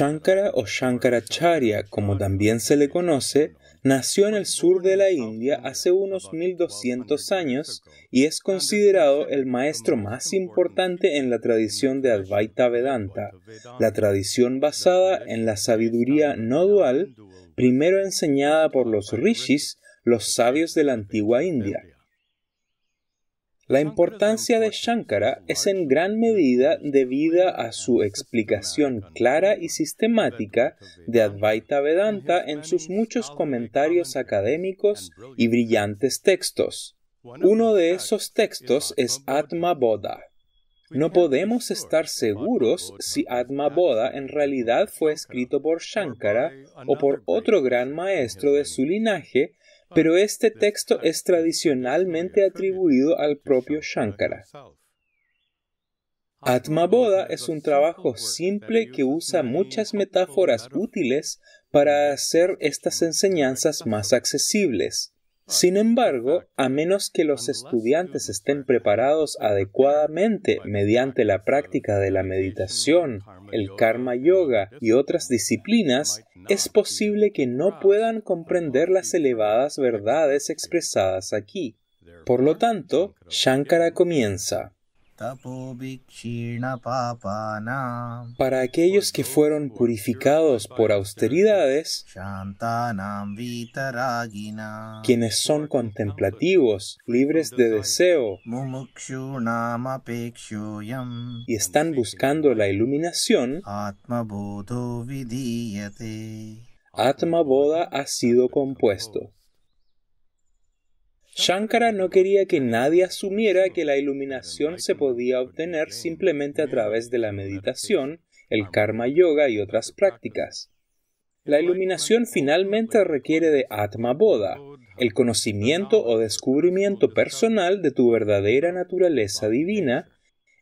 Shankara o Shankaracharya, como también se le conoce, nació en el sur de la India hace unos 1200 años y es considerado el maestro más importante en la tradición de Advaita Vedanta, la tradición basada en la sabiduría no dual, primero enseñada por los rishis, los sabios de la antigua India. La importancia de Shankara es en gran medida debida a su explicación clara y sistemática de Advaita Vedanta en sus muchos comentarios académicos y brillantes textos. Uno de esos textos es Atma Bodha. No podemos estar seguros si Atma Bodha en realidad fue escrito por Shankara o por otro gran maestro de su linaje pero este texto es tradicionalmente atribuido al propio Shankara. Atma Bodha es un trabajo simple que usa muchas metáforas útiles para hacer estas enseñanzas más accesibles. Sin embargo, a menos que los estudiantes estén preparados adecuadamente mediante la práctica de la meditación, el karma yoga y otras disciplinas, es posible que no puedan comprender las elevadas verdades expresadas aquí. Por lo tanto, Shankara comienza. Para aquellos que fueron purificados por austeridades, quienes son contemplativos, libres de deseo, y están buscando la iluminación, Atma Boda ha sido compuesto. Shankara no quería que nadie asumiera que la iluminación se podía obtener simplemente a través de la meditación, el karma yoga y otras prácticas. La iluminación finalmente requiere de Atma Bodha, el conocimiento o descubrimiento personal de tu verdadera naturaleza divina,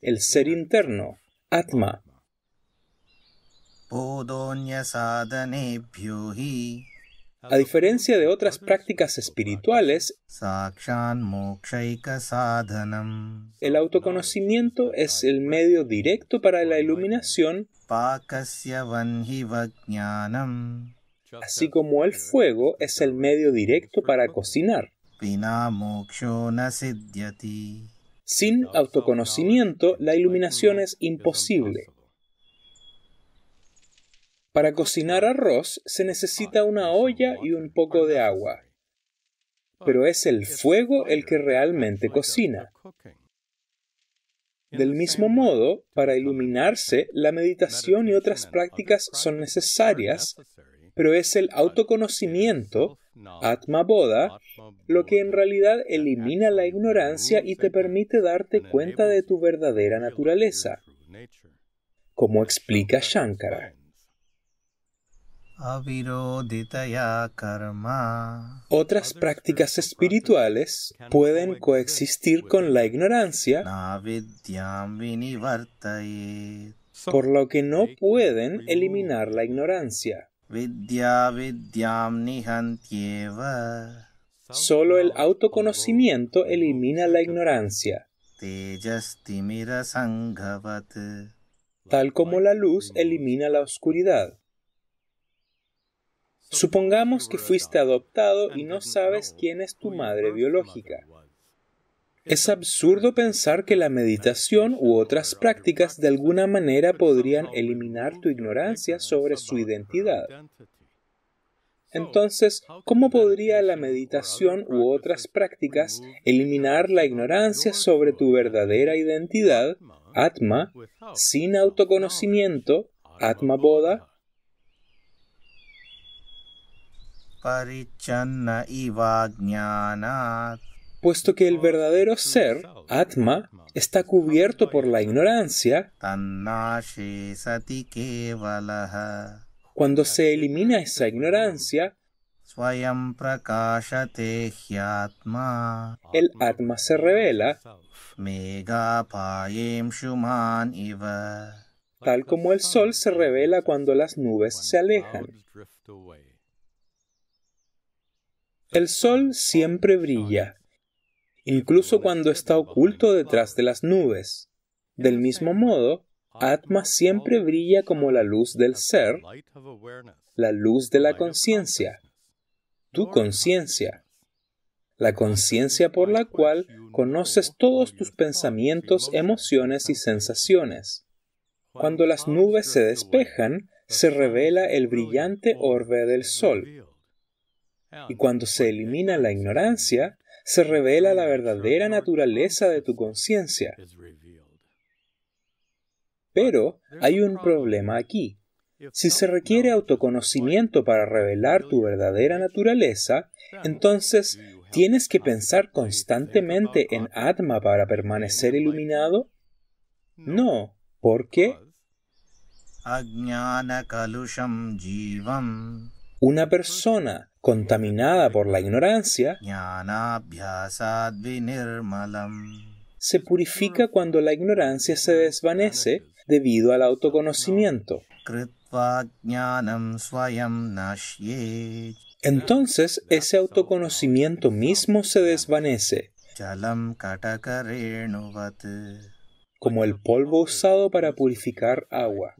el ser interno, Atma. A diferencia de otras prácticas espirituales, el autoconocimiento es el medio directo para la iluminación, así como el fuego es el medio directo para cocinar. Sin autoconocimiento, la iluminación es imposible. Para cocinar arroz se necesita una olla y un poco de agua, pero es el fuego el que realmente cocina. Del mismo modo, para iluminarse, la meditación y otras prácticas son necesarias, pero es el autoconocimiento, Atma Bodha, lo que en realidad elimina la ignorancia y te permite darte cuenta de tu verdadera naturaleza, como explica Shankara. Otras prácticas espirituales pueden coexistir con la ignorancia, por lo que no pueden eliminar la ignorancia. Solo el autoconocimiento elimina la ignorancia, tal como la luz elimina la oscuridad. Supongamos que fuiste adoptado y no sabes quién es tu madre biológica. Es absurdo pensar que la meditación u otras prácticas de alguna manera podrían eliminar tu ignorancia sobre su identidad. Entonces, ¿cómo podría la meditación u otras prácticas eliminar la ignorancia sobre tu verdadera identidad, Atma, sin autoconocimiento, Atma Boda, Puesto que el verdadero ser, Atma, está cubierto por la ignorancia, cuando se elimina esa ignorancia, el Atma se revela tal como el sol se revela cuando las nubes se alejan. El sol siempre brilla, incluso cuando está oculto detrás de las nubes. Del mismo modo, Atma siempre brilla como la luz del ser, la luz de la conciencia, tu conciencia, la conciencia por la cual conoces todos tus pensamientos, emociones y sensaciones. Cuando las nubes se despejan, se revela el brillante orbe del sol. Y cuando se elimina la ignorancia, se revela la verdadera naturaleza de tu conciencia. Pero hay un problema aquí. Si se requiere autoconocimiento para revelar tu verdadera naturaleza, entonces ¿tienes que pensar constantemente en Atma para permanecer iluminado? No, ¿por qué? Una persona contaminada por la ignorancia, se purifica cuando la ignorancia se desvanece debido al autoconocimiento. Entonces ese autoconocimiento mismo se desvanece, como el polvo usado para purificar agua.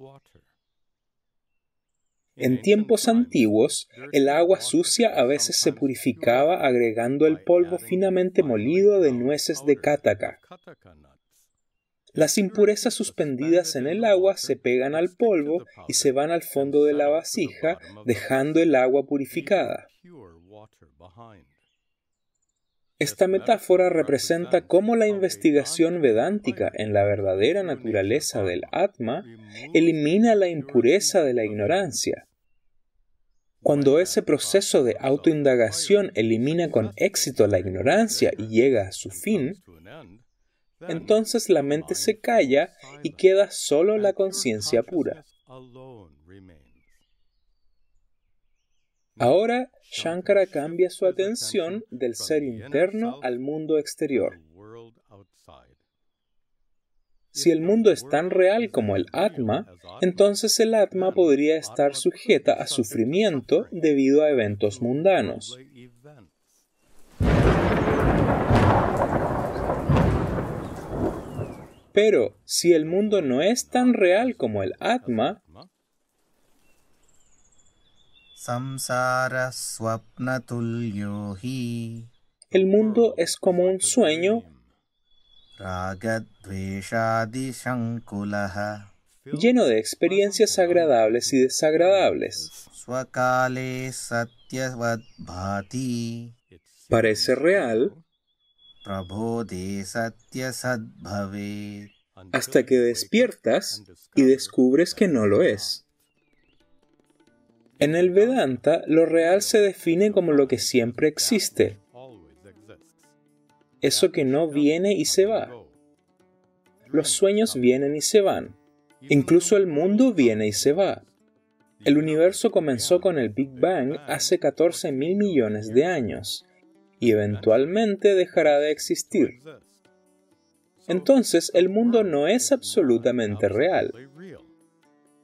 En tiempos antiguos, el agua sucia a veces se purificaba agregando el polvo finamente molido de nueces de kataka. Las impurezas suspendidas en el agua se pegan al polvo y se van al fondo de la vasija, dejando el agua purificada. Esta metáfora representa cómo la investigación vedántica en la verdadera naturaleza del Atma elimina la impureza de la ignorancia, cuando ese proceso de autoindagación elimina con éxito la ignorancia y llega a su fin, entonces la mente se calla y queda solo la conciencia pura. Ahora Shankara cambia su atención del ser interno al mundo exterior. Si el mundo es tan real como el Atma, entonces el Atma podría estar sujeta a sufrimiento debido a eventos mundanos. Pero si el mundo no es tan real como el Atma, el mundo es como un sueño lleno de experiencias agradables y desagradables. Parece real hasta que despiertas y descubres que no lo es. En el Vedanta, lo real se define como lo que siempre existe, eso que no viene y se va. Los sueños vienen y se van. Incluso el mundo viene y se va. El universo comenzó con el Big Bang hace 14 mil millones de años y eventualmente dejará de existir. Entonces el mundo no es absolutamente real.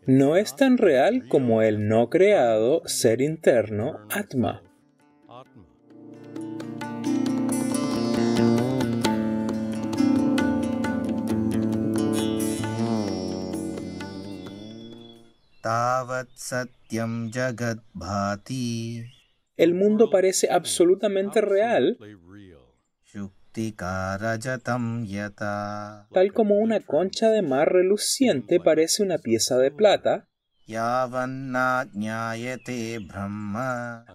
No es tan real como el no creado ser interno Atma. El mundo parece absolutamente real, tal como una concha de mar reluciente parece una pieza de plata,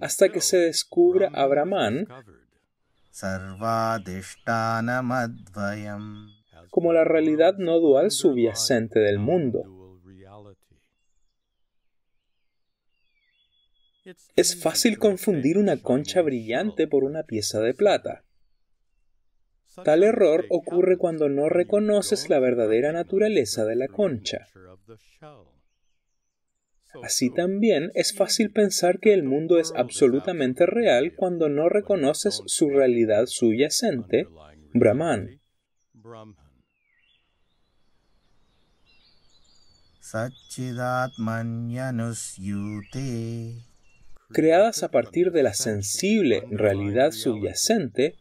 hasta que se descubra a Brahman como la realidad no dual subyacente del mundo. Es fácil confundir una concha brillante por una pieza de plata. Tal error ocurre cuando no reconoces la verdadera naturaleza de la concha. Así también es fácil pensar que el mundo es absolutamente real cuando no reconoces su realidad subyacente, Brahman creadas a partir de la sensible realidad subyacente,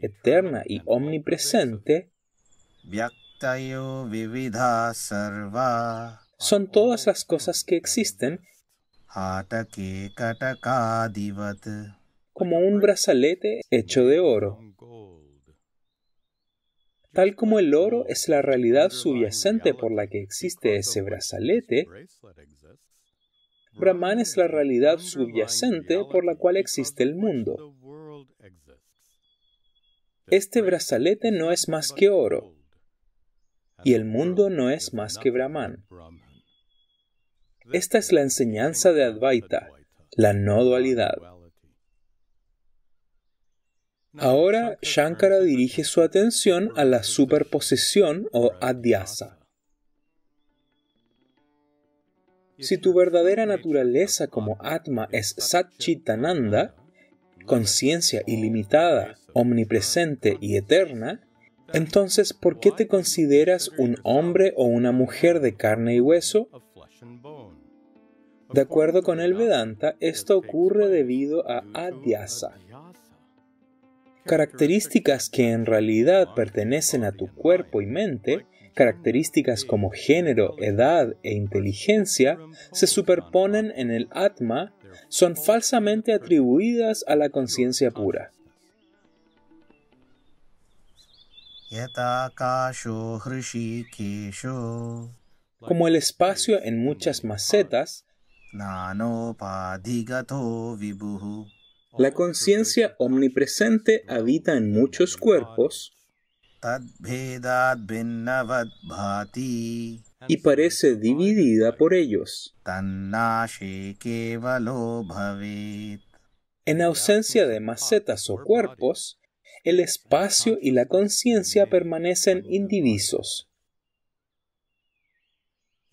eterna y omnipresente, son todas las cosas que existen como un brazalete hecho de oro. Tal como el oro es la realidad subyacente por la que existe ese brazalete, Brahman es la realidad subyacente por la cual existe el mundo. Este brazalete no es más que oro y el mundo no es más que Brahman. Esta es la enseñanza de Advaita, la no dualidad. Ahora Shankara dirige su atención a la superposición o adhyasa. Si tu verdadera naturaleza como Atma es Satchitananda, conciencia ilimitada, omnipresente y eterna, entonces ¿por qué te consideras un hombre o una mujer de carne y hueso? De acuerdo con el Vedanta, esto ocurre debido a adhyasa, características que en realidad pertenecen a tu cuerpo y mente, características como género, edad e inteligencia, se superponen en el Atma, son falsamente atribuidas a la conciencia pura. Como el espacio en muchas macetas, la conciencia omnipresente habita en muchos cuerpos y parece dividida por ellos. En ausencia de macetas o cuerpos, el espacio y la conciencia permanecen indivisos.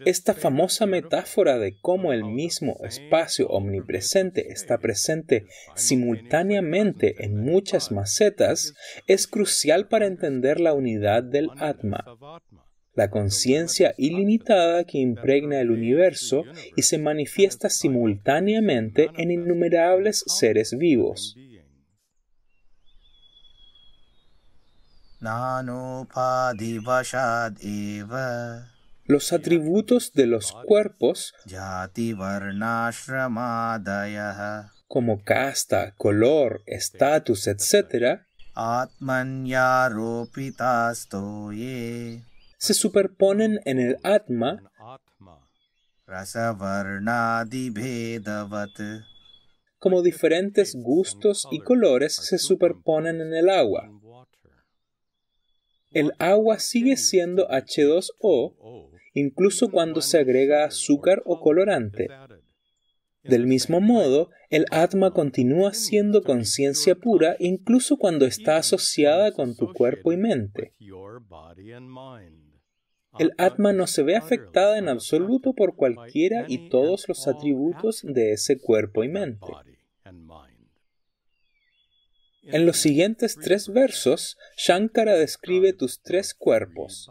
Esta este famosa metáfora de cómo el mismo espacio omnipresente está presente simultáneamente en muchas macetas es crucial para entender la unidad del Atma, la conciencia ilimitada que impregna el universo y se manifiesta simultáneamente en innumerables seres vivos los atributos de los cuerpos como casta, color, estatus, etc., se superponen en el Atma como diferentes gustos y colores se superponen en el agua. El agua sigue siendo H2O incluso cuando se agrega azúcar o colorante. Del mismo modo, el Atma continúa siendo conciencia pura incluso cuando está asociada con tu cuerpo y mente. El Atma no se ve afectada en absoluto por cualquiera y todos los atributos de ese cuerpo y mente. En los siguientes tres versos, Shankara describe tus tres cuerpos,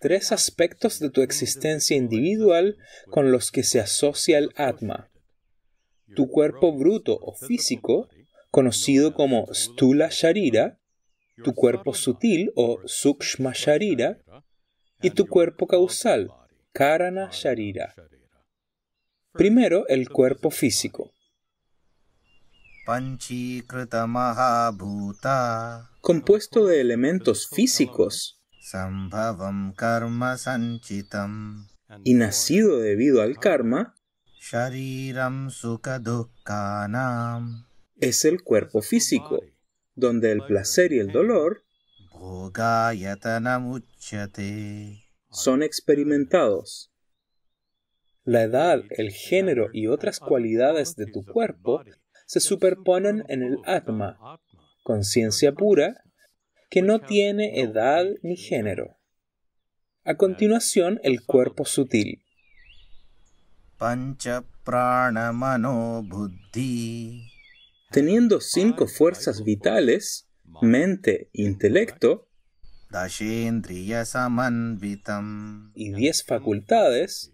tres aspectos de tu existencia individual con los que se asocia el Atma. Tu cuerpo bruto o físico, conocido como Stula Sharira, tu cuerpo sutil o Sukshma Sharira, y tu cuerpo causal, Karana Sharira. Primero, el cuerpo físico. Compuesto de elementos físicos karma sanchitam. Y nacido debido al karma, Es el cuerpo físico, donde el placer y el dolor son experimentados. La edad, el género y otras cualidades de tu cuerpo se superponen en el Atma, conciencia pura que no tiene edad ni género. A continuación, el cuerpo sutil. Teniendo cinco fuerzas vitales, mente, intelecto, y diez facultades,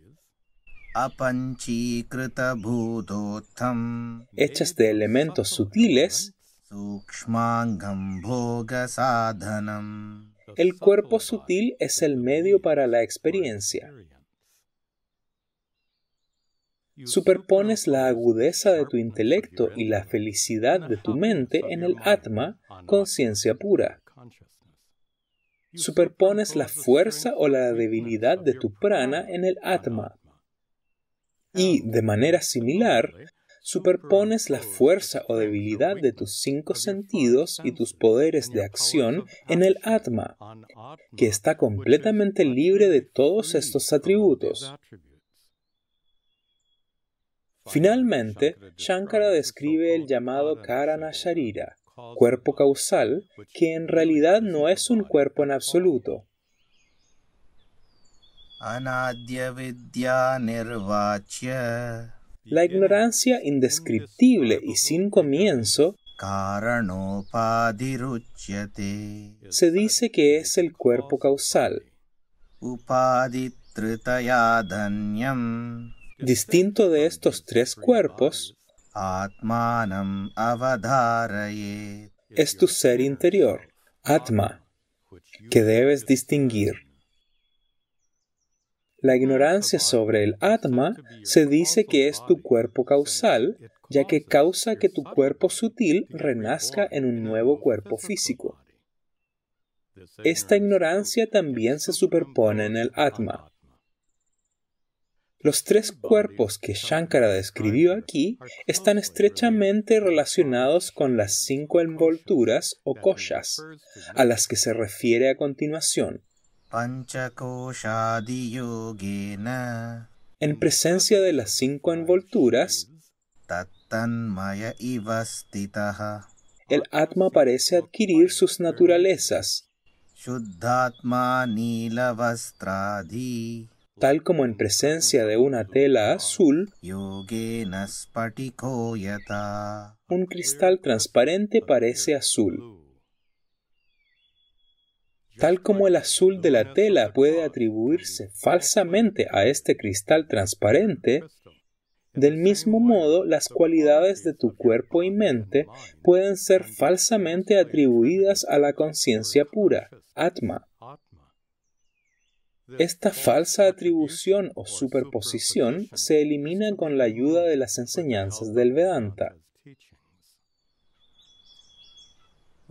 hechas de elementos sutiles, el cuerpo sutil es el medio para la experiencia. Superpones la agudeza de tu intelecto y la felicidad de tu mente en el Atma, conciencia pura. Superpones la fuerza o la debilidad de tu prana en el Atma. Y, de manera similar, superpones la fuerza o debilidad de tus cinco sentidos y tus poderes de acción en el Atma, que está completamente libre de todos estos atributos. Finalmente, Shankara describe el llamado Karana Sharira, cuerpo causal, que en realidad no es un cuerpo en absoluto la ignorancia indescriptible y sin comienzo, se dice que es el cuerpo causal, distinto de estos tres cuerpos, es tu ser interior, Atma, que debes distinguir. La ignorancia sobre el Atma se dice que es tu cuerpo causal, ya que causa que tu cuerpo sutil renazca en un nuevo cuerpo físico. Esta ignorancia también se superpone en el Atma. Los tres cuerpos que Shankara describió aquí están estrechamente relacionados con las cinco envolturas o koshas, a las que se refiere a continuación en presencia de las cinco envolturas, el Atma parece adquirir sus naturalezas, tal como en presencia de una tela azul, un cristal transparente parece azul tal como el azul de la tela puede atribuirse falsamente a este cristal transparente, del mismo modo las cualidades de tu cuerpo y mente pueden ser falsamente atribuidas a la conciencia pura, Atma. Esta falsa atribución o superposición se elimina con la ayuda de las enseñanzas del Vedanta.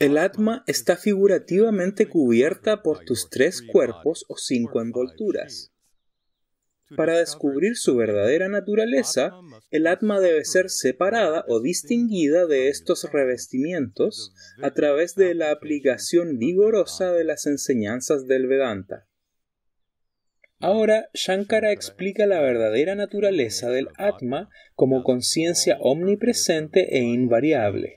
El atma está figurativamente cubierta por tus tres cuerpos o cinco envolturas. Para descubrir su verdadera naturaleza, el atma debe ser separada o distinguida de estos revestimientos a través de la aplicación vigorosa de las enseñanzas del Vedanta. Ahora, Shankara explica la verdadera naturaleza del atma como conciencia omnipresente e invariable.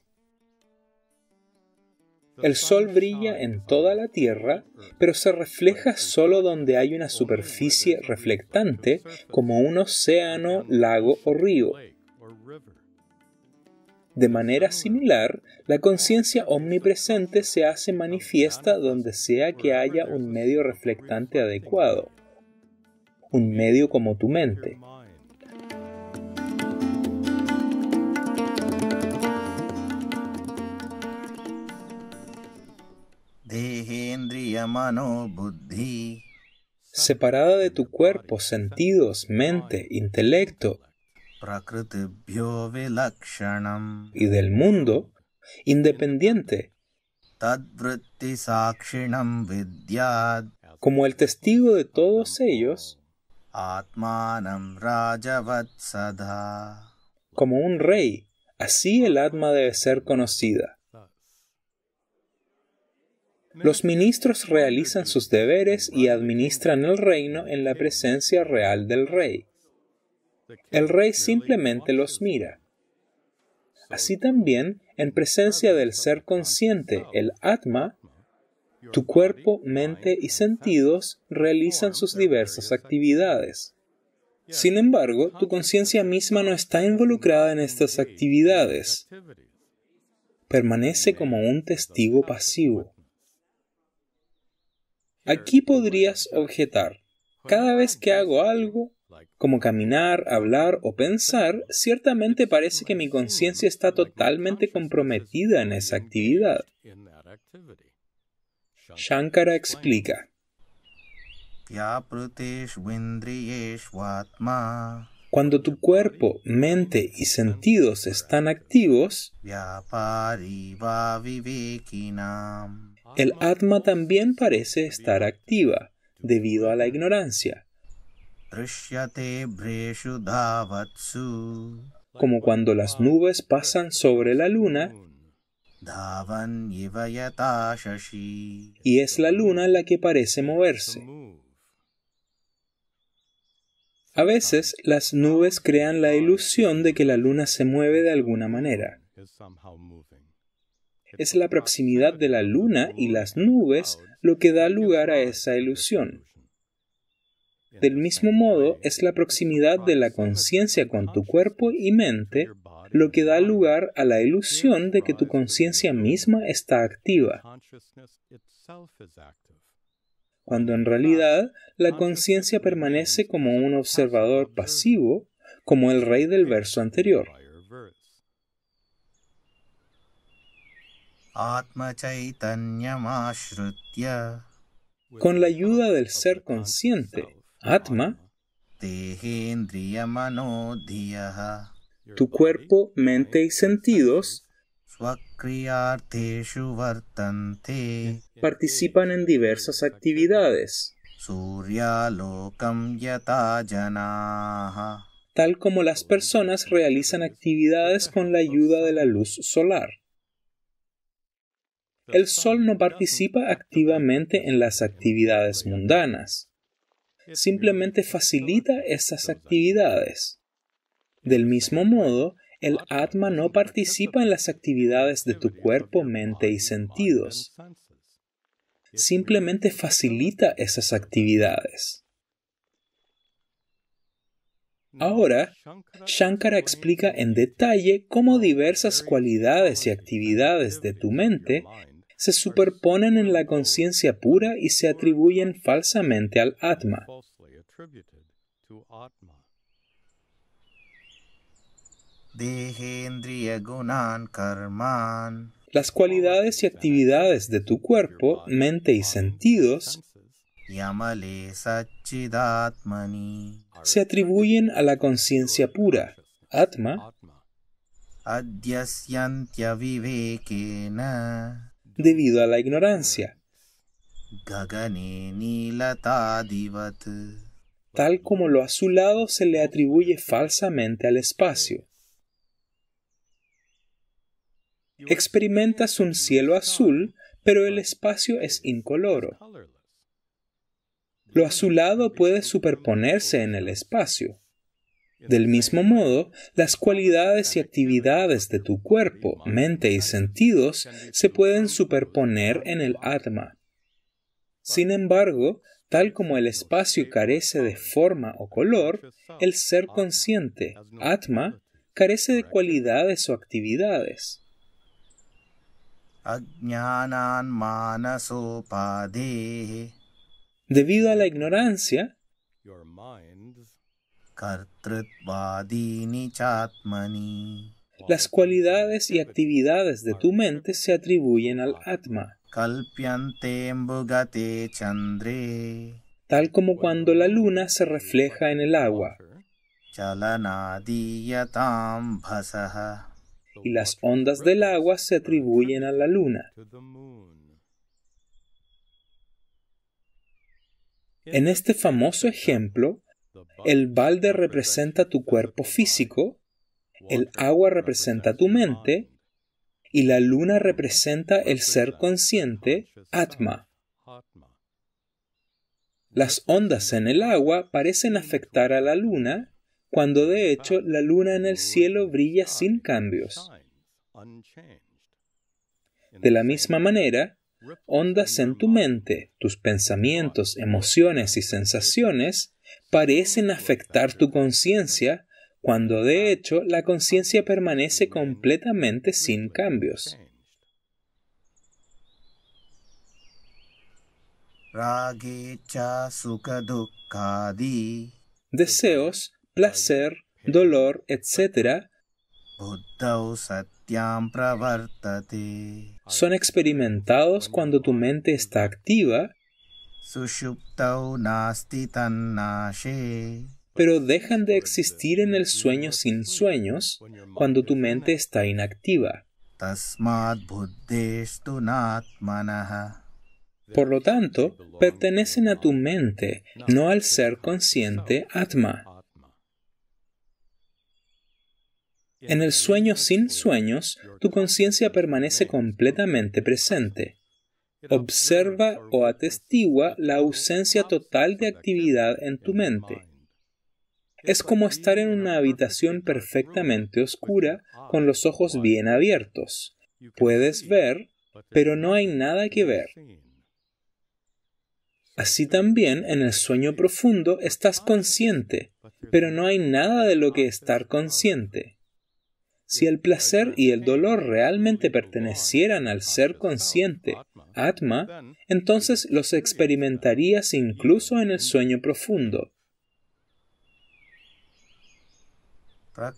El sol brilla en toda la Tierra, pero se refleja solo donde hay una superficie reflectante, como un océano, lago o río. De manera similar, la conciencia omnipresente se hace manifiesta donde sea que haya un medio reflectante adecuado, un medio como tu mente, Separada de tu cuerpo, sentidos, mente, intelecto y del mundo, independiente, como el testigo de todos ellos, como un rey, así el atma debe ser conocida. Los ministros realizan sus deberes y administran el reino en la presencia real del rey. El rey simplemente los mira. Así también, en presencia del ser consciente, el Atma, tu cuerpo, mente y sentidos realizan sus diversas actividades. Sin embargo, tu conciencia misma no está involucrada en estas actividades. Permanece como un testigo pasivo. Aquí podrías objetar, cada vez que hago algo, como caminar, hablar o pensar, ciertamente parece que mi conciencia está totalmente comprometida en esa actividad. Shankara explica. Cuando tu cuerpo, mente y sentidos están activos, el Atma también parece estar activa debido a la ignorancia. Como cuando las nubes pasan sobre la luna y es la luna la que parece moverse. A veces las nubes crean la ilusión de que la luna se mueve de alguna manera. Es la proximidad de la luna y las nubes lo que da lugar a esa ilusión. Del mismo modo, es la proximidad de la conciencia con tu cuerpo y mente lo que da lugar a la ilusión de que tu conciencia misma está activa, cuando en realidad la conciencia permanece como un observador pasivo, como el rey del verso anterior. Con la ayuda del ser consciente, Atma, tu cuerpo, mente y sentidos participan en diversas actividades, tal como las personas realizan actividades con la ayuda de la luz solar el Sol no participa activamente en las actividades mundanas, simplemente facilita esas actividades. Del mismo modo, el Atma no participa en las actividades de tu cuerpo, mente y sentidos. Simplemente facilita esas actividades. Ahora, Shankara explica en detalle cómo diversas cualidades y actividades de tu mente se superponen en la conciencia pura y se atribuyen falsamente al Atma. Las cualidades y actividades de tu cuerpo, mente y sentidos se atribuyen a la conciencia pura, Atma, debido a la ignorancia. Tal como lo azulado se le atribuye falsamente al espacio. Experimentas un cielo azul, pero el espacio es incoloro. Lo azulado puede superponerse en el espacio. Del mismo modo, las cualidades y actividades de tu cuerpo, mente y sentidos se pueden superponer en el Atma. Sin embargo, tal como el espacio carece de forma o color, el ser consciente, Atma, carece de cualidades o actividades. Debido a la ignorancia, las cualidades y actividades de tu mente se atribuyen al Atma. Tal como cuando la luna se refleja en el agua. Y las ondas del agua se atribuyen a la luna. En este famoso ejemplo, el balde representa tu cuerpo físico, el agua representa tu mente y la luna representa el ser consciente, Atma. Las ondas en el agua parecen afectar a la luna, cuando de hecho la luna en el cielo brilla sin cambios. De la misma manera, ondas en tu mente, tus pensamientos, emociones y sensaciones parecen afectar tu conciencia cuando de hecho la conciencia permanece completamente sin cambios. Deseos, placer, dolor, etc. Son experimentados cuando tu mente está activa pero dejan de existir en el sueño sin sueños cuando tu mente está inactiva. Por lo tanto, pertenecen a tu mente, no al ser consciente Atma. En el sueño sin sueños, tu conciencia permanece completamente presente observa o atestigua la ausencia total de actividad en tu mente. Es como estar en una habitación perfectamente oscura con los ojos bien abiertos. Puedes ver, pero no hay nada que ver. Así también en el sueño profundo estás consciente, pero no hay nada de lo que estar consciente. Si el placer y el dolor realmente pertenecieran al ser consciente, Atma, entonces los experimentarías incluso en el sueño profundo. La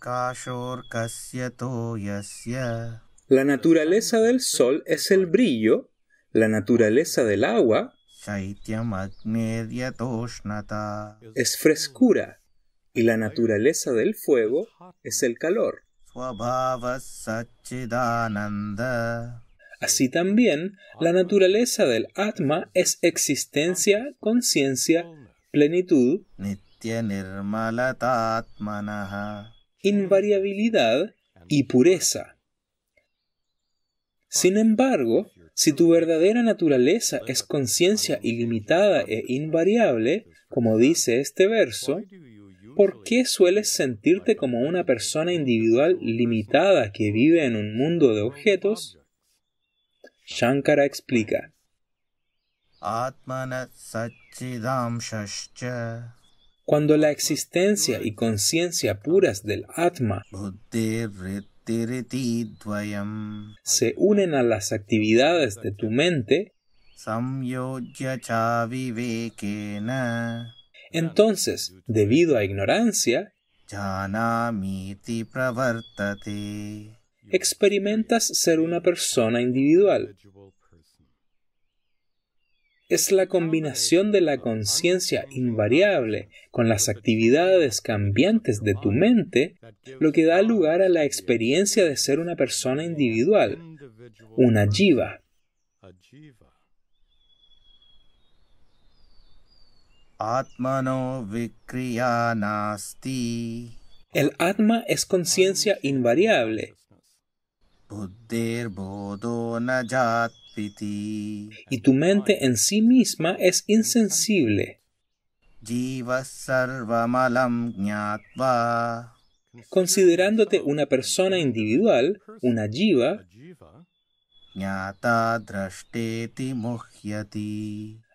naturaleza del sol es el brillo, la naturaleza del agua es frescura y la naturaleza del fuego es el calor. Así también, la naturaleza del Atma es existencia, conciencia, plenitud, invariabilidad y pureza. Sin embargo, si tu verdadera naturaleza es conciencia ilimitada e invariable, como dice este verso, ¿por qué sueles sentirte como una persona individual limitada que vive en un mundo de objetos? Shankara explica. Cuando la existencia y conciencia puras del Atma se unen a las actividades de tu mente, entonces, debido a ignorancia, experimentas ser una persona individual. Es la combinación de la conciencia invariable con las actividades cambiantes de tu mente lo que da lugar a la experiencia de ser una persona individual, una jiva. El Atma es conciencia invariable y tu mente en sí misma es insensible. Considerándote una persona individual, una jiva,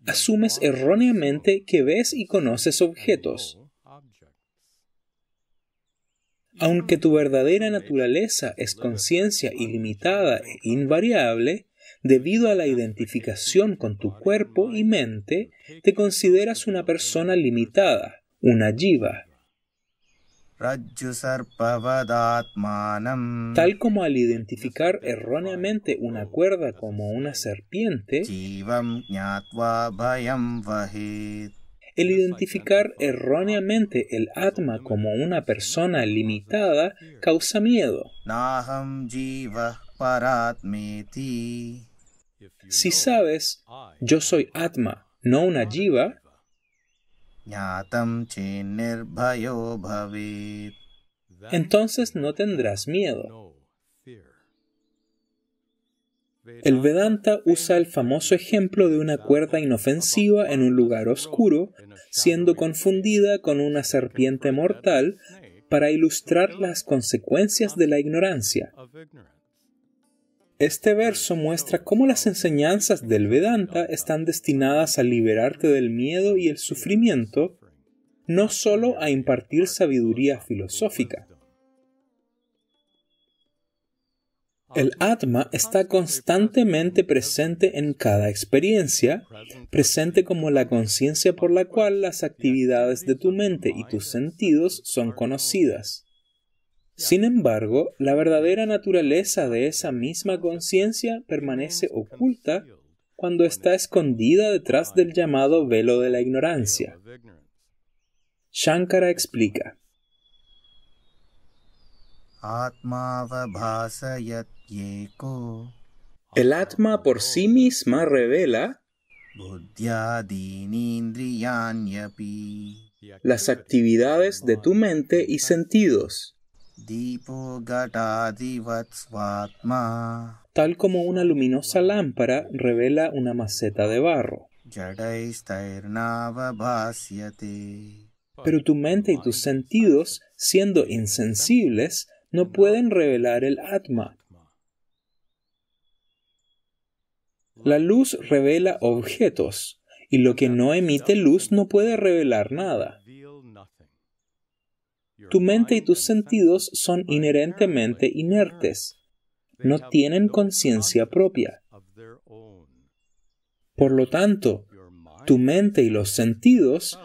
asumes erróneamente que ves y conoces objetos. Aunque tu verdadera naturaleza es conciencia ilimitada e invariable, debido a la identificación con tu cuerpo y mente, te consideras una persona limitada, una jiva. Tal como al identificar erróneamente una cuerda como una serpiente, el identificar erróneamente el Atma como una persona limitada causa miedo. Si sabes, yo soy Atma, no una Jiva, entonces no tendrás miedo. El Vedanta usa el famoso ejemplo de una cuerda inofensiva en un lugar oscuro, siendo confundida con una serpiente mortal, para ilustrar las consecuencias de la ignorancia. Este verso muestra cómo las enseñanzas del Vedanta están destinadas a liberarte del miedo y el sufrimiento, no solo a impartir sabiduría filosófica. El Atma está constantemente presente en cada experiencia, presente como la conciencia por la cual las actividades de tu mente y tus sentidos son conocidas. Sin embargo, la verdadera naturaleza de esa misma conciencia permanece oculta cuando está escondida detrás del llamado velo de la ignorancia. Shankara explica. Atma el Atma por sí misma revela las actividades de tu mente y sentidos, tal como una luminosa lámpara revela una maceta de barro. Pero tu mente y tus sentidos, siendo insensibles, no pueden revelar el Atma, La luz revela objetos y lo que no emite luz no puede revelar nada. Tu mente y tus sentidos son inherentemente inertes, no tienen conciencia propia. Por lo tanto, tu mente y los sentidos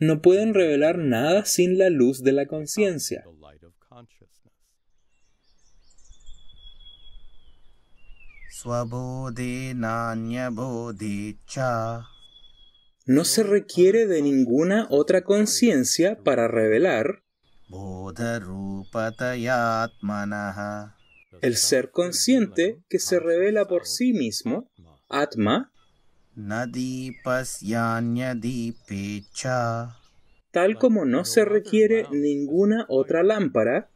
no pueden revelar nada sin la luz de la conciencia. No se requiere de ninguna otra conciencia para revelar el ser consciente que se revela por sí mismo, Atma, tal como no se requiere ninguna otra lámpara,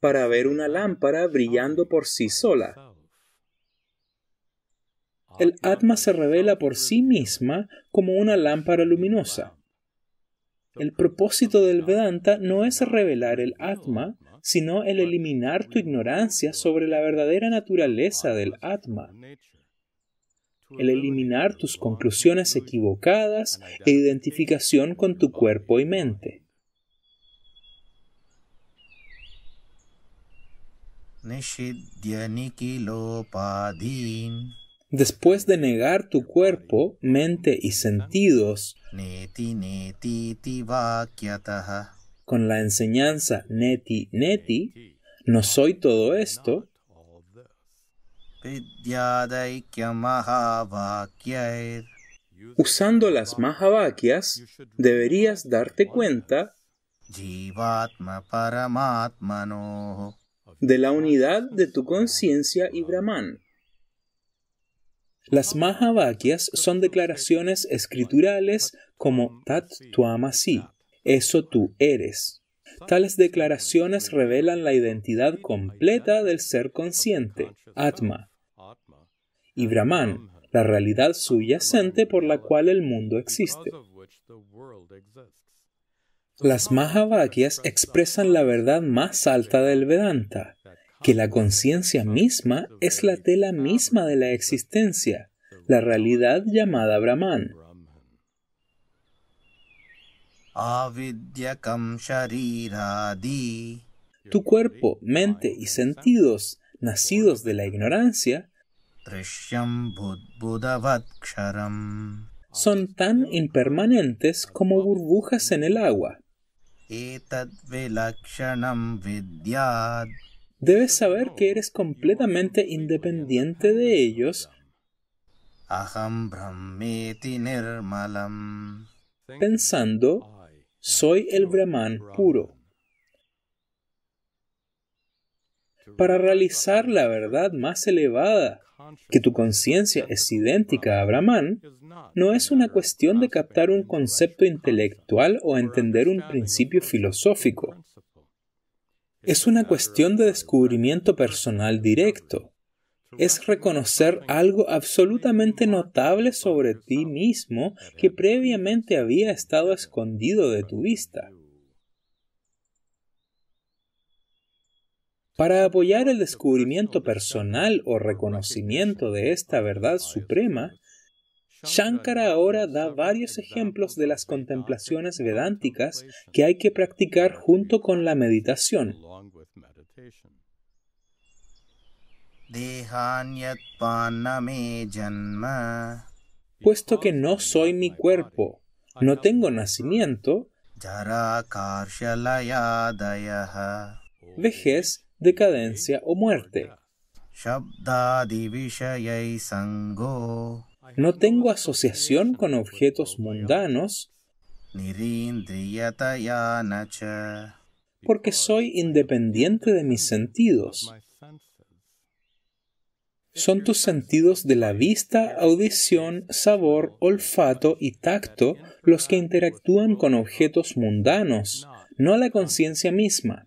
para ver una lámpara brillando por sí sola. El Atma se revela por sí misma como una lámpara luminosa. El propósito del Vedanta no es revelar el Atma, sino el eliminar tu ignorancia sobre la verdadera naturaleza del Atma, el eliminar tus conclusiones equivocadas e identificación con tu cuerpo y mente. Después de negar tu cuerpo, mente y sentidos, con la enseñanza neti neti, no soy todo esto, usando las mahavakyas, deberías darte cuenta de la unidad de tu conciencia y Brahman. Las Mahavakyas son declaraciones escriturales como Tat Tuamasi, eso tú eres. Tales declaraciones revelan la identidad completa del ser consciente, Atma, y Brahman, la realidad subyacente por la cual el mundo existe. Las Mahavakyas expresan la verdad más alta del Vedanta, que la conciencia misma es la tela misma de la existencia, la realidad llamada Brahman. Tu cuerpo, mente y sentidos, nacidos de la ignorancia, son tan impermanentes como burbujas en el agua. Debes saber que eres completamente independiente de ellos. Pensando, soy el Brahman puro. para realizar la verdad más elevada. Que tu conciencia es idéntica a Brahman no es una cuestión de captar un concepto intelectual o entender un principio filosófico. Es una cuestión de descubrimiento personal directo. Es reconocer algo absolutamente notable sobre ti mismo que previamente había estado escondido de tu vista. Para apoyar el descubrimiento personal o reconocimiento de esta verdad suprema, Shankara ahora da varios ejemplos de las contemplaciones vedánticas que hay que practicar junto con la meditación. Puesto que no soy mi cuerpo, no tengo nacimiento, vejez decadencia o muerte. No tengo asociación con objetos mundanos porque soy independiente de mis sentidos. Son tus sentidos de la vista, audición, sabor, olfato y tacto los que interactúan con objetos mundanos, no la conciencia misma.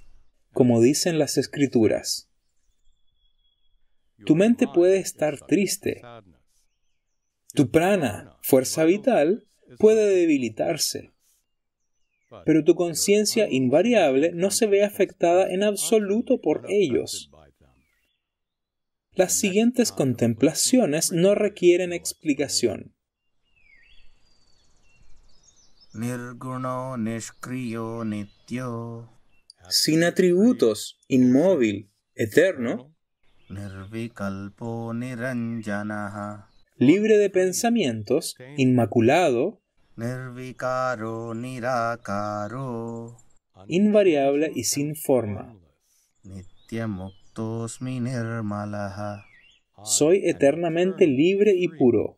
como dicen las escrituras. Tu mente puede estar triste. Tu prana, fuerza vital, puede debilitarse. Pero tu conciencia invariable no se ve afectada en absoluto por ellos. Las siguientes contemplaciones no requieren explicación. Nirguno sin atributos, inmóvil, eterno, libre de pensamientos, inmaculado, invariable y sin forma. Soy eternamente libre y puro.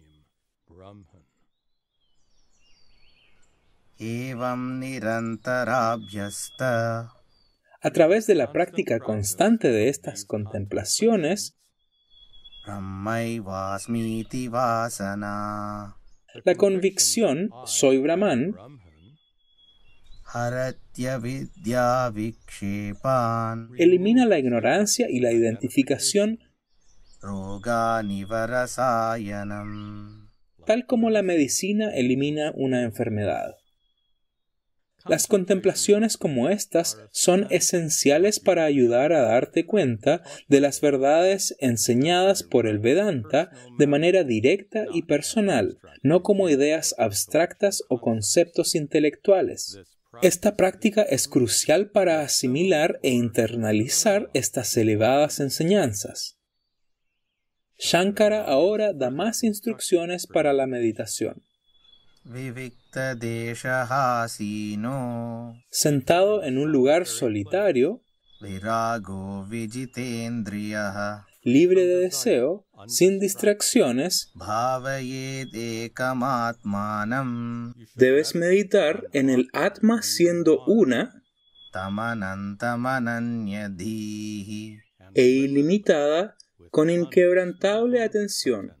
A través de la práctica constante de estas contemplaciones, la convicción soy Brahman elimina la ignorancia y la identificación tal como la medicina elimina una enfermedad. Las contemplaciones como estas son esenciales para ayudar a darte cuenta de las verdades enseñadas por el Vedanta de manera directa y personal, no como ideas abstractas o conceptos intelectuales. Esta práctica es crucial para asimilar e internalizar estas elevadas enseñanzas. Shankara ahora da más instrucciones para la meditación. Sentado en un lugar solitario, libre de deseo, sin distracciones, debes meditar en el Atma siendo una e ilimitada con inquebrantable atención.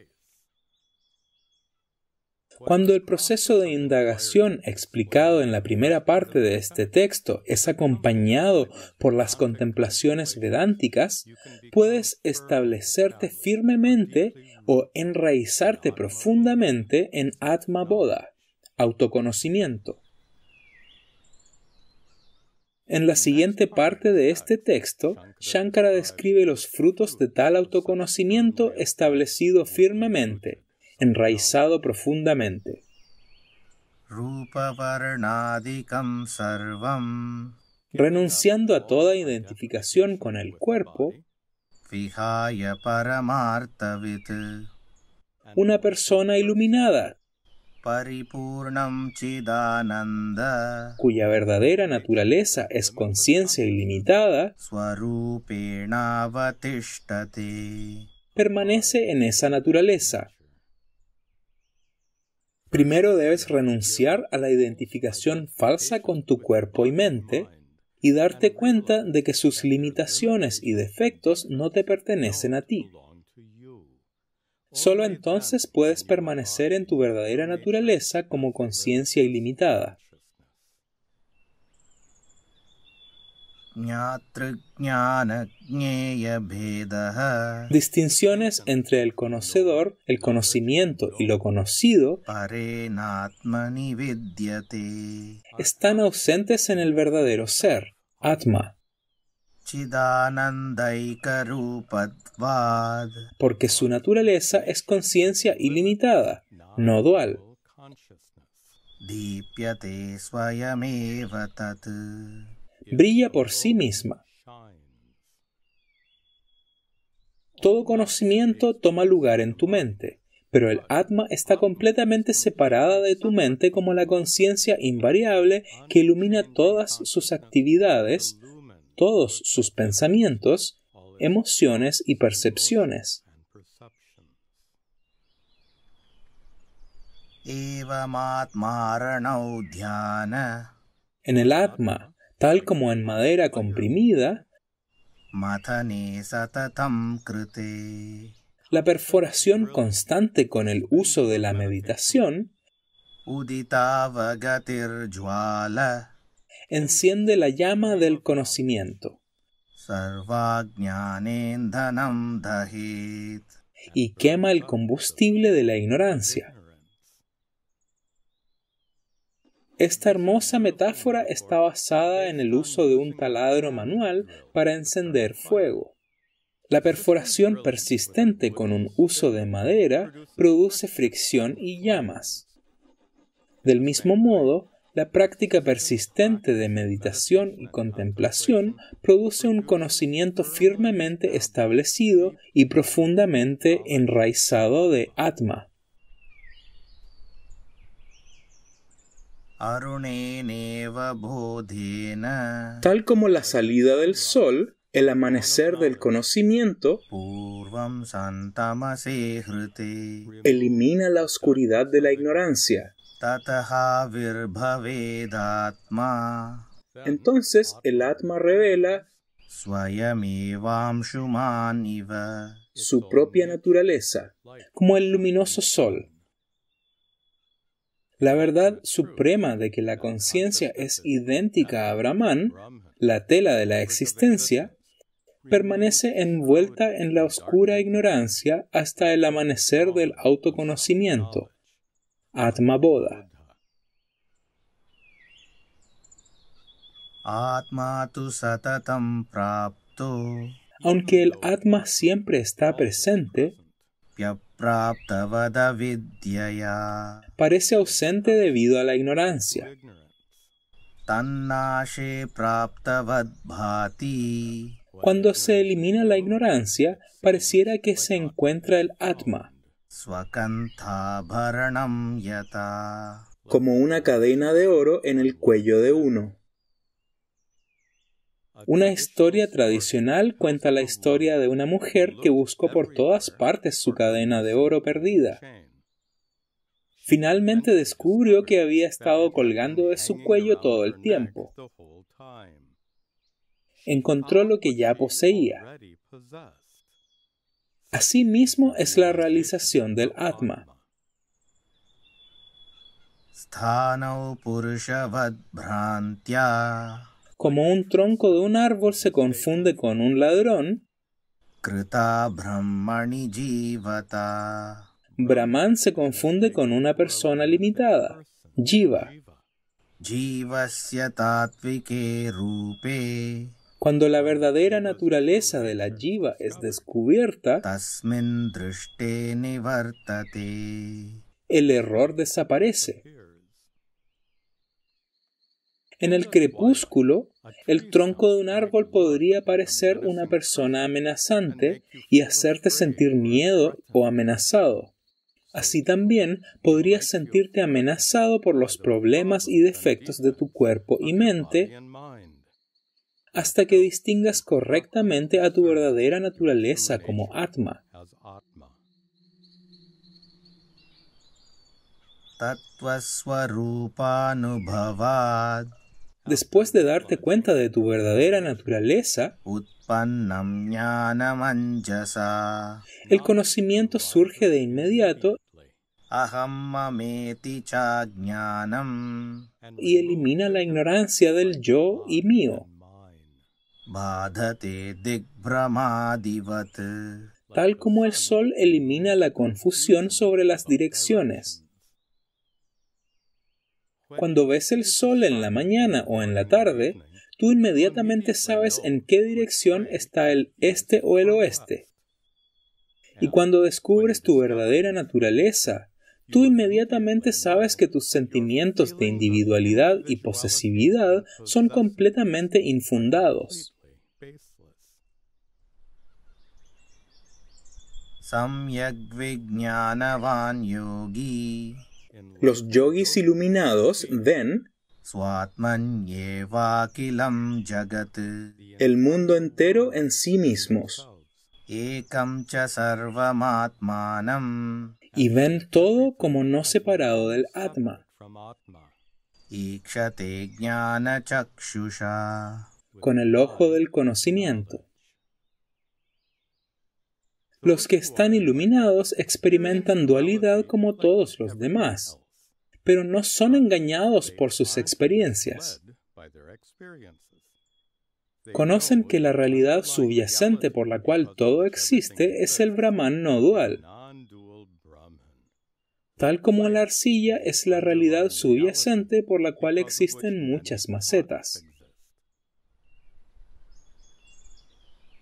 Cuando el proceso de indagación explicado en la primera parte de este texto es acompañado por las contemplaciones vedánticas, puedes establecerte firmemente o enraizarte profundamente en Atma Bodha, autoconocimiento. En la siguiente parte de este texto, Shankara describe los frutos de tal autoconocimiento establecido firmemente, enraizado profundamente. Renunciando a toda identificación con el cuerpo, una persona iluminada, cuya verdadera naturaleza es conciencia ilimitada, permanece en esa naturaleza, Primero debes renunciar a la identificación falsa con tu cuerpo y mente y darte cuenta de que sus limitaciones y defectos no te pertenecen a ti. Solo entonces puedes permanecer en tu verdadera naturaleza como conciencia ilimitada. Distinciones entre el conocedor, el conocimiento y lo conocido están ausentes en el verdadero ser, Atma. Porque su naturaleza es conciencia ilimitada, no dual brilla por sí misma. Todo conocimiento toma lugar en tu mente, pero el Atma está completamente separada de tu mente como la conciencia invariable que ilumina todas sus actividades, todos sus pensamientos, emociones y percepciones. En el Atma, tal como en madera comprimida, la perforación constante con el uso de la meditación enciende la llama del conocimiento. Y quema el combustible de la ignorancia. Esta hermosa metáfora está basada en el uso de un taladro manual para encender fuego. La perforación persistente con un uso de madera produce fricción y llamas. Del mismo modo, la práctica persistente de meditación y contemplación produce un conocimiento firmemente establecido y profundamente enraizado de Atma, Tal como la salida del sol, el amanecer del conocimiento elimina la oscuridad de la ignorancia. Entonces el Atma revela su propia naturaleza, como el luminoso sol. La verdad suprema de que la conciencia es idéntica a Brahman, la tela de la existencia, permanece envuelta en la oscura ignorancia hasta el amanecer del autoconocimiento, Atma Boda. Aunque el Atma siempre está presente, Parece ausente debido a la ignorancia. Cuando se elimina la ignorancia, pareciera que se encuentra el Atma como una cadena de oro en el cuello de uno. Una historia tradicional cuenta la historia de una mujer que buscó por todas partes su cadena de oro perdida. Finalmente descubrió que había estado colgando de su cuello todo el tiempo. Encontró lo que ya poseía. Asimismo es la realización del Atma como un tronco de un árbol se confunde con un ladrón, Brahman se confunde con una persona limitada, Jiva. Cuando la verdadera naturaleza de la jiva es descubierta, el error desaparece. En el crepúsculo, el tronco de un árbol podría parecer una persona amenazante y hacerte sentir miedo o amenazado. Así también podrías sentirte amenazado por los problemas y defectos de tu cuerpo y mente hasta que distingas correctamente a tu verdadera naturaleza como Atma después de darte cuenta de tu verdadera naturaleza, el conocimiento surge de inmediato y elimina la ignorancia del yo y mío. Tal como el sol elimina la confusión sobre las direcciones. Cuando ves el sol en la mañana o en la tarde, tú inmediatamente sabes en qué dirección está el este o el oeste. Y cuando descubres tu verdadera naturaleza, tú inmediatamente sabes que tus sentimientos de individualidad y posesividad son completamente infundados. yogi los yogis iluminados ven el mundo entero en sí mismos y ven todo como no separado del Atma. Con el ojo del conocimiento. Los que están iluminados experimentan dualidad como todos los demás, pero no son engañados por sus experiencias. Conocen que la realidad subyacente por la cual todo existe es el Brahman no dual, tal como la arcilla es la realidad subyacente por la cual existen muchas macetas.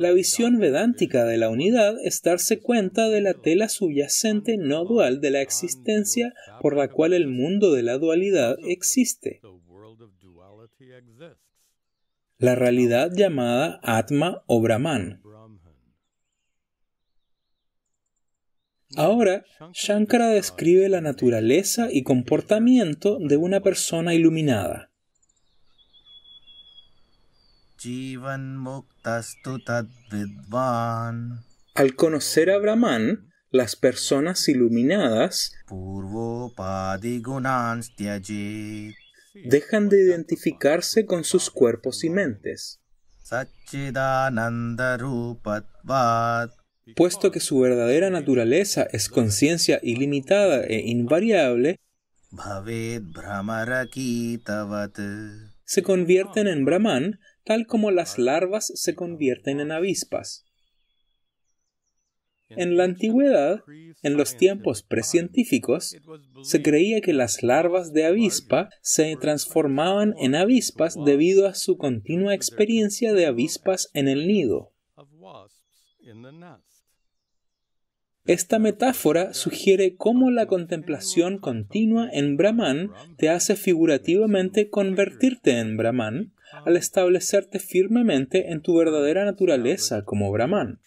La visión vedántica de la unidad es darse cuenta de la tela subyacente no dual de la existencia por la cual el mundo de la dualidad existe. La realidad llamada Atma o Brahman. Ahora, Shankara describe la naturaleza y comportamiento de una persona iluminada. Al conocer a Brahman, las personas iluminadas dejan de identificarse con sus cuerpos y mentes, puesto que su verdadera naturaleza es conciencia ilimitada e invariable, se convierten en Brahman tal como las larvas se convierten en avispas. En la antigüedad, en los tiempos precientíficos, se creía que las larvas de avispa se transformaban en avispas debido a su continua experiencia de avispas en el nido. Esta metáfora sugiere cómo la contemplación continua en Brahman te hace figurativamente convertirte en Brahman al establecerte firmemente en tu verdadera naturaleza como Brahman.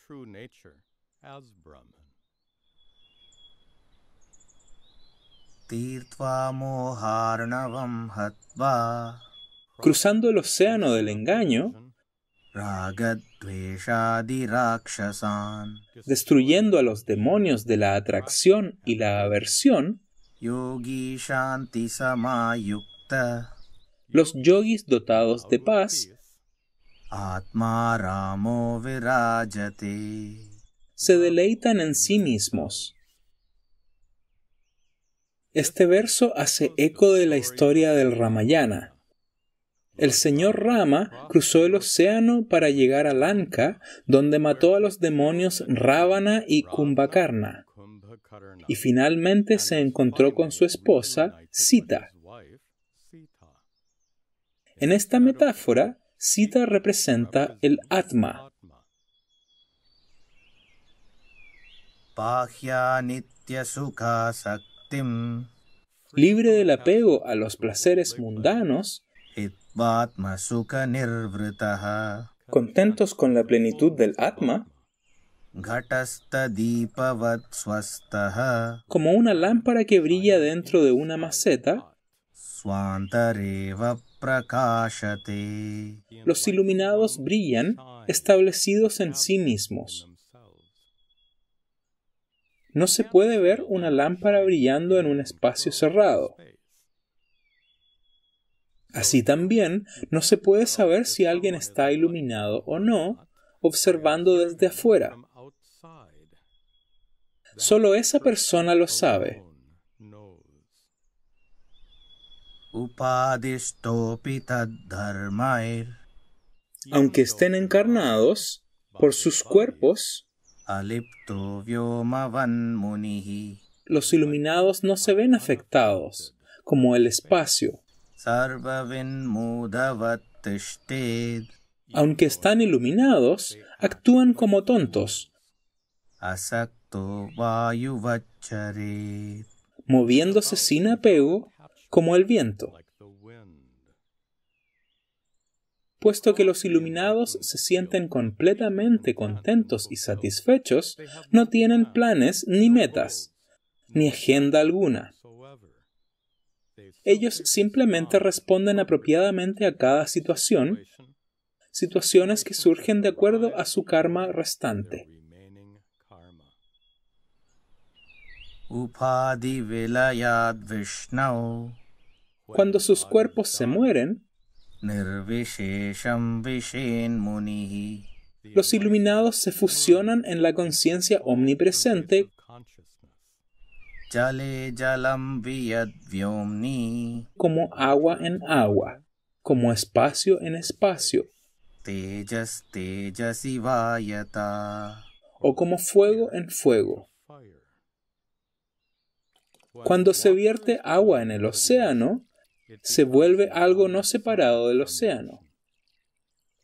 Cruzando el océano del engaño, destruyendo a los demonios de la atracción y la aversión, los yogis dotados de paz se deleitan en sí mismos. Este verso hace eco de la historia del Ramayana. El señor Rama cruzó el océano para llegar a Lanka, donde mató a los demonios Ravana y Kumbhakarna, y finalmente se encontró con su esposa, Sita, en esta metáfora, Sita representa el Atma. Libre del apego a los placeres mundanos, contentos con la plenitud del Atma, como una lámpara que brilla dentro de una maceta, los iluminados brillan establecidos en sí mismos. No se puede ver una lámpara brillando en un espacio cerrado. Así también no se puede saber si alguien está iluminado o no observando desde afuera. Solo esa persona lo sabe. Aunque estén encarnados, por sus cuerpos, los iluminados no se ven afectados, como el espacio. Aunque están iluminados, actúan como tontos, moviéndose sin apego como el viento. Puesto que los iluminados se sienten completamente contentos y satisfechos, no tienen planes ni metas, ni agenda alguna. Ellos simplemente responden apropiadamente a cada situación, situaciones que surgen de acuerdo a su karma restante cuando sus cuerpos se mueren, los iluminados se fusionan en la conciencia omnipresente como agua en agua, como espacio en espacio, o como fuego en fuego. Cuando se vierte agua en el océano, se vuelve algo no separado del océano.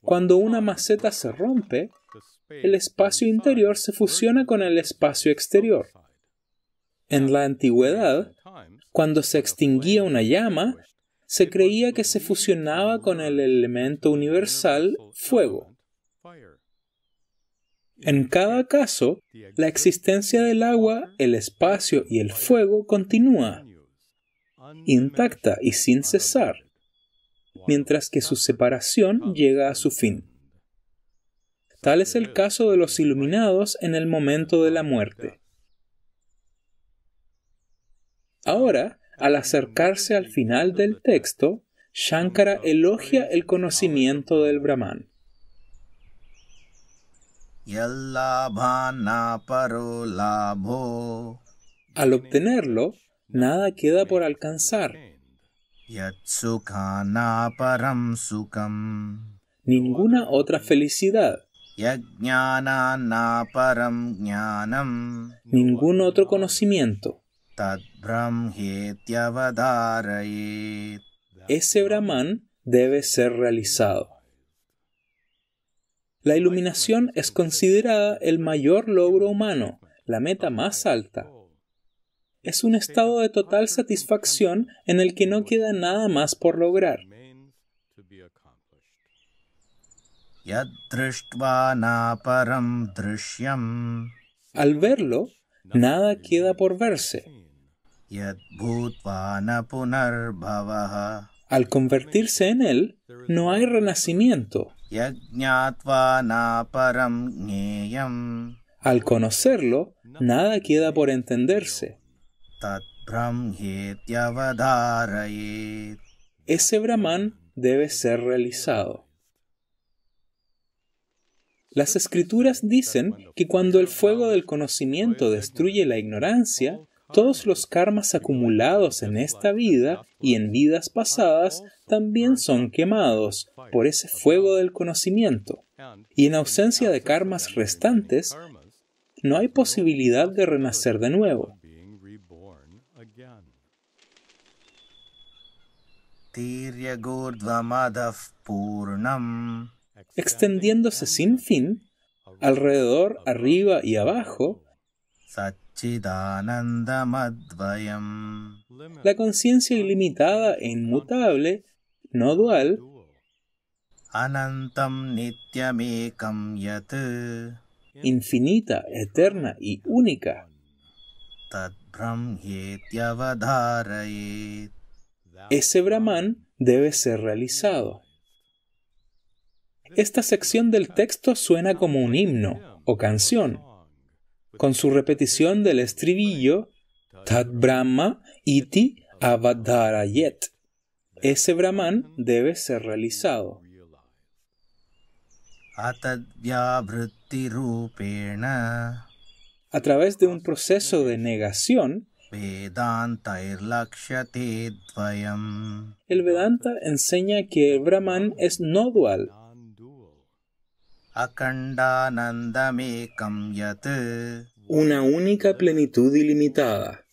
Cuando una maceta se rompe, el espacio interior se fusiona con el espacio exterior. En la antigüedad, cuando se extinguía una llama, se creía que se fusionaba con el elemento universal fuego. En cada caso, la existencia del agua, el espacio y el fuego continúa, intacta y sin cesar, mientras que su separación llega a su fin. Tal es el caso de los iluminados en el momento de la muerte. Ahora, al acercarse al final del texto, Shankara elogia el conocimiento del Brahman. Al obtenerlo, Nada queda por alcanzar. Ninguna otra felicidad. Ningún otro conocimiento. Ese Brahman debe ser realizado. La iluminación es considerada el mayor logro humano, la meta más alta, es un estado de total satisfacción en el que no queda nada más por lograr. Al verlo, nada queda por verse. Al convertirse en él, no hay renacimiento. Al conocerlo, nada queda por entenderse. Ese Brahman debe ser realizado. Las escrituras dicen que cuando el fuego del conocimiento destruye la ignorancia, todos los karmas acumulados en esta vida y en vidas pasadas también son quemados por ese fuego del conocimiento. Y en ausencia de karmas restantes, no hay posibilidad de renacer de nuevo. extendiéndose sin fin, alrededor, arriba y abajo, la conciencia ilimitada e inmutable, no dual, infinita, eterna y única ese brahman debe ser realizado. Esta sección del texto suena como un himno o canción, con su repetición del estribillo Tat Brahma iti avadharayet. Ese brahman debe ser realizado. A través de un proceso de negación, el Vedanta enseña que el Brahman es no dual. Una única plenitud ilimitada.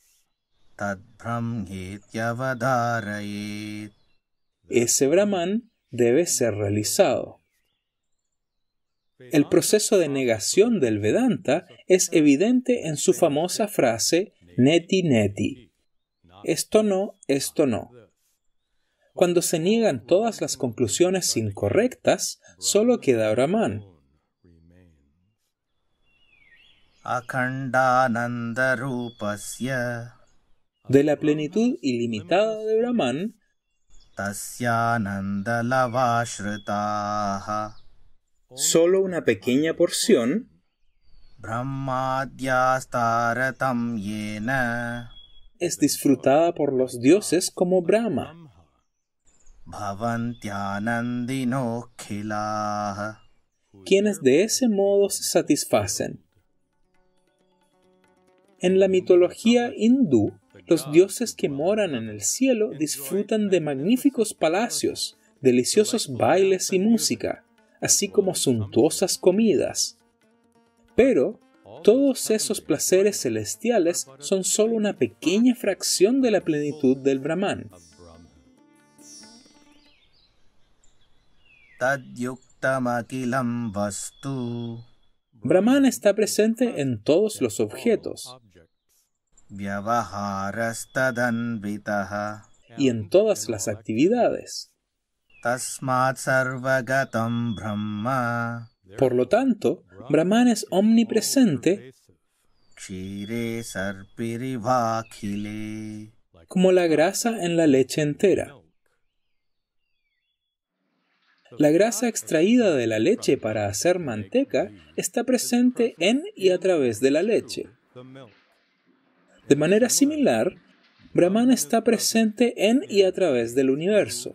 Ese Brahman debe ser realizado. El proceso de negación del Vedanta es evidente en su famosa frase neti neti. Esto no, esto no. Cuando se niegan todas las conclusiones incorrectas, solo queda Brahman. De la plenitud ilimitada de Brahman, solo una pequeña porción es disfrutada por los dioses como Brahma. Quienes de ese modo se satisfacen. En la mitología hindú, los dioses que moran en el cielo disfrutan de magníficos palacios, deliciosos bailes y música, así como suntuosas comidas, pero oh, todos esos placeres celestiales son solo una pequeña fracción de la plenitud del Brahman. Brahman está presente en todos los objetos y en todas las actividades. Por lo tanto, Brahman es omnipresente como la grasa en la leche entera. La grasa extraída de la leche para hacer manteca está presente en y a través de la leche. De manera similar, Brahman está presente en y a través del universo.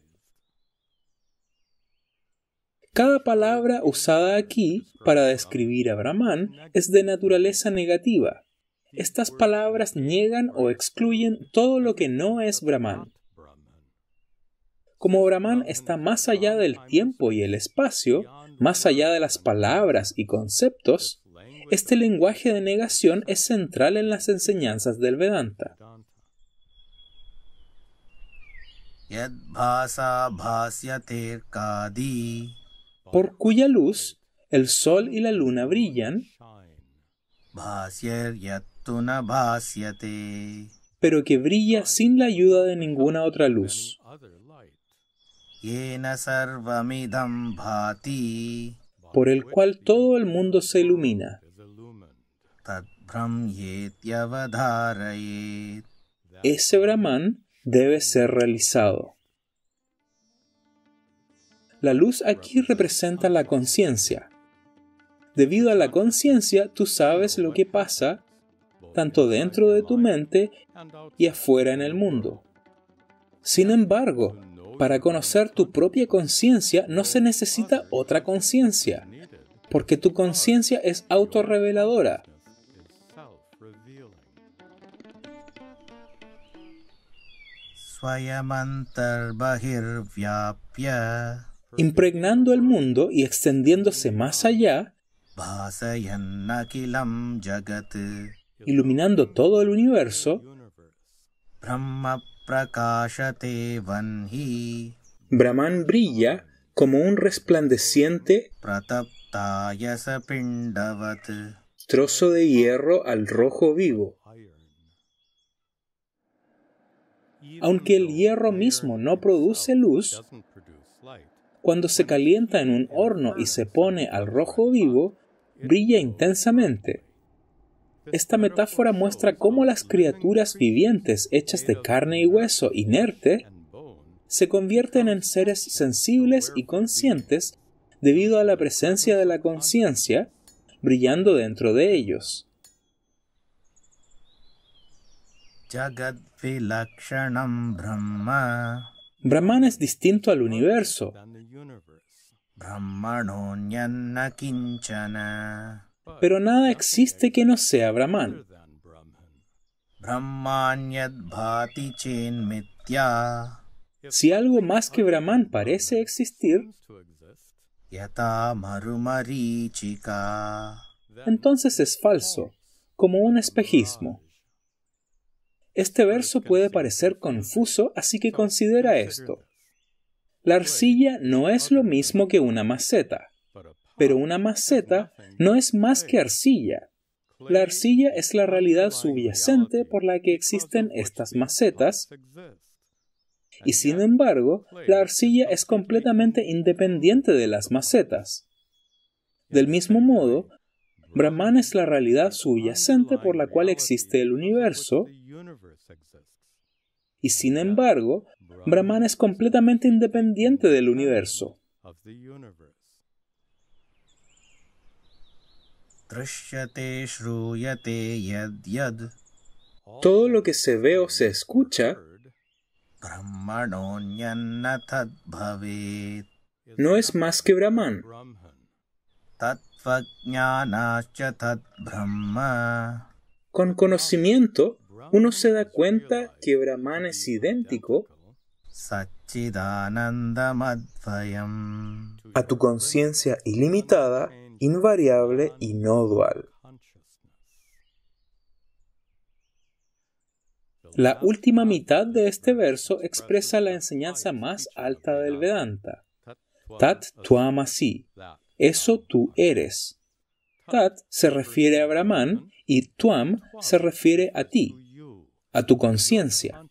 Cada palabra usada aquí para describir a Brahman es de naturaleza negativa. Estas palabras niegan o excluyen todo lo que no es Brahman. Como Brahman está más allá del tiempo y el espacio, más allá de las palabras y conceptos, este lenguaje de negación es central en las enseñanzas del Vedanta por cuya luz el sol y la luna brillan, pero que brilla sin la ayuda de ninguna otra luz. Por el cual todo el mundo se ilumina. Ese Brahman debe ser realizado. La luz aquí representa la conciencia. Debido a la conciencia, tú sabes lo que pasa, tanto dentro de tu mente y afuera en el mundo. Sin embargo, para conocer tu propia conciencia no se necesita otra conciencia, porque tu conciencia es autorreveladora. vyapya impregnando el mundo y extendiéndose más allá, iluminando todo el universo, Brahman brilla como un resplandeciente trozo de hierro al rojo vivo. Aunque el hierro mismo no produce luz, cuando se calienta en un horno y se pone al rojo vivo, brilla intensamente. Esta metáfora muestra cómo las criaturas vivientes hechas de carne y hueso inerte se convierten en seres sensibles y conscientes debido a la presencia de la conciencia brillando dentro de ellos. Jagat Brahma Brahman es distinto al universo. Pero nada existe que no sea Brahman. Si algo más que Brahman parece existir, entonces es falso, como un espejismo. Este verso puede parecer confuso, así que considera esto. La arcilla no es lo mismo que una maceta, pero una maceta no es más que arcilla. La arcilla es la realidad subyacente por la que existen estas macetas, y sin embargo, la arcilla es completamente independiente de las macetas. Del mismo modo, Brahman es la realidad subyacente por la cual existe el universo y sin embargo, Brahman es completamente independiente del universo. Todo lo que se ve o se escucha no es más que Brahman. Con conocimiento, uno se da cuenta que Brahman es idéntico a tu conciencia ilimitada, invariable y no dual. La última mitad de este verso expresa la enseñanza más alta del Vedanta, Tat Tuamasi, eso tú eres. Tat se refiere a Brahman y Tuam se refiere a ti, a tu conciencia.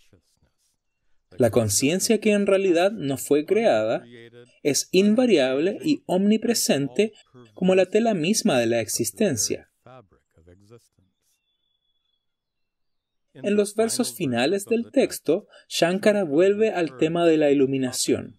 La conciencia que en realidad no fue creada es invariable y omnipresente como la tela misma de la existencia. En los versos finales del texto, Shankara vuelve al tema de la iluminación.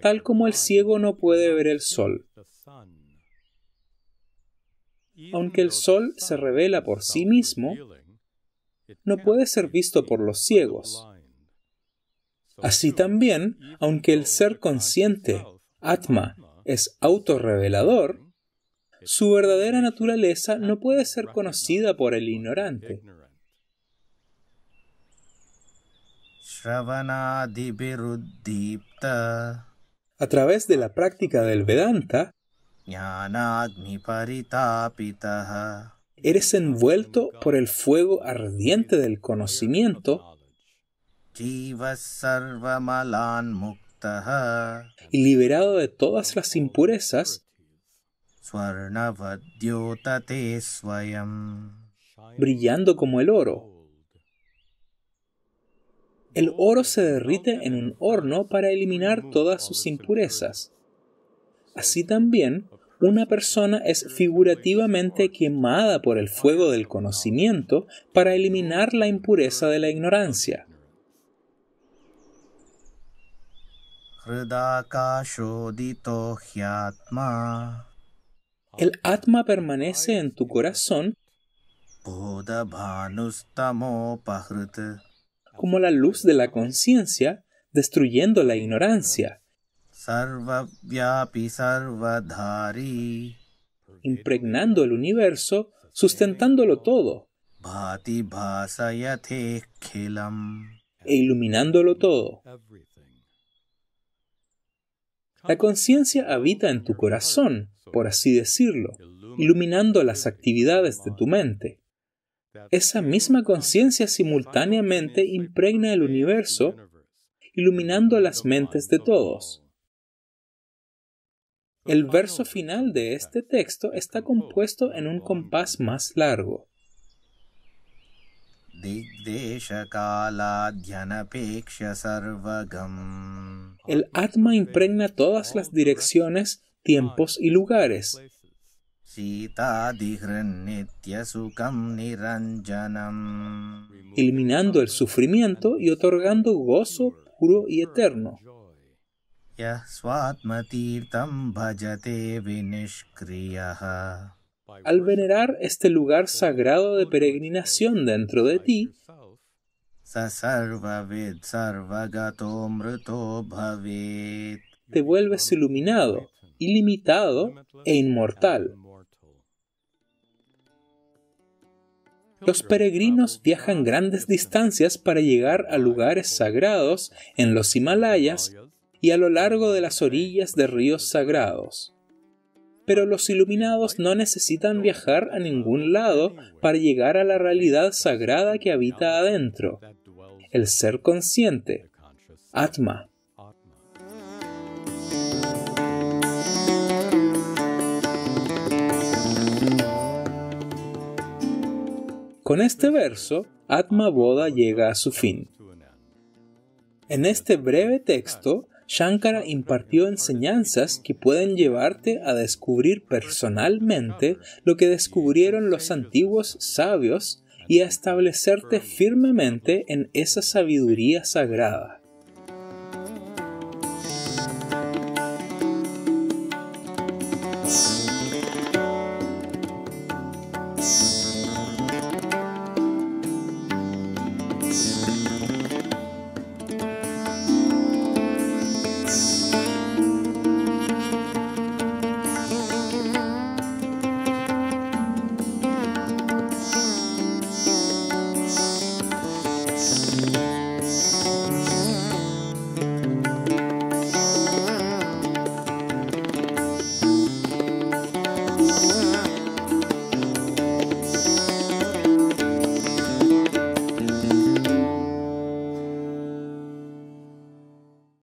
tal como el ciego no puede ver el sol. Aunque el sol se revela por sí mismo, no puede ser visto por los ciegos. Así también, aunque el ser consciente, Atma, es autorrevelador, su verdadera naturaleza no puede ser conocida por el ignorante a través de la práctica del Vedanta, eres envuelto por el fuego ardiente del conocimiento y liberado de todas las impurezas, brillando como el oro. El oro se derrite en un horno para eliminar todas sus impurezas. Así también, una persona es figurativamente quemada por el fuego del conocimiento para eliminar la impureza de la ignorancia. El Atma permanece en tu corazón como la luz de la conciencia, destruyendo la ignorancia. Impregnando el universo, sustentándolo todo. E iluminándolo todo. La conciencia habita en tu corazón, por así decirlo, iluminando las actividades de tu mente. Esa misma conciencia simultáneamente impregna el universo, iluminando las mentes de todos. El verso final de este texto está compuesto en un compás más largo. El Atma impregna todas las direcciones, tiempos y lugares, eliminando el sufrimiento y otorgando gozo puro y eterno. Al venerar este lugar sagrado de peregrinación dentro de ti, te vuelves iluminado, ilimitado e inmortal. Los peregrinos viajan grandes distancias para llegar a lugares sagrados en los Himalayas y a lo largo de las orillas de ríos sagrados. Pero los iluminados no necesitan viajar a ningún lado para llegar a la realidad sagrada que habita adentro, el ser consciente, Atma. Con este verso, Atma Boda llega a su fin. En este breve texto, Shankara impartió enseñanzas que pueden llevarte a descubrir personalmente lo que descubrieron los antiguos sabios y a establecerte firmemente en esa sabiduría sagrada.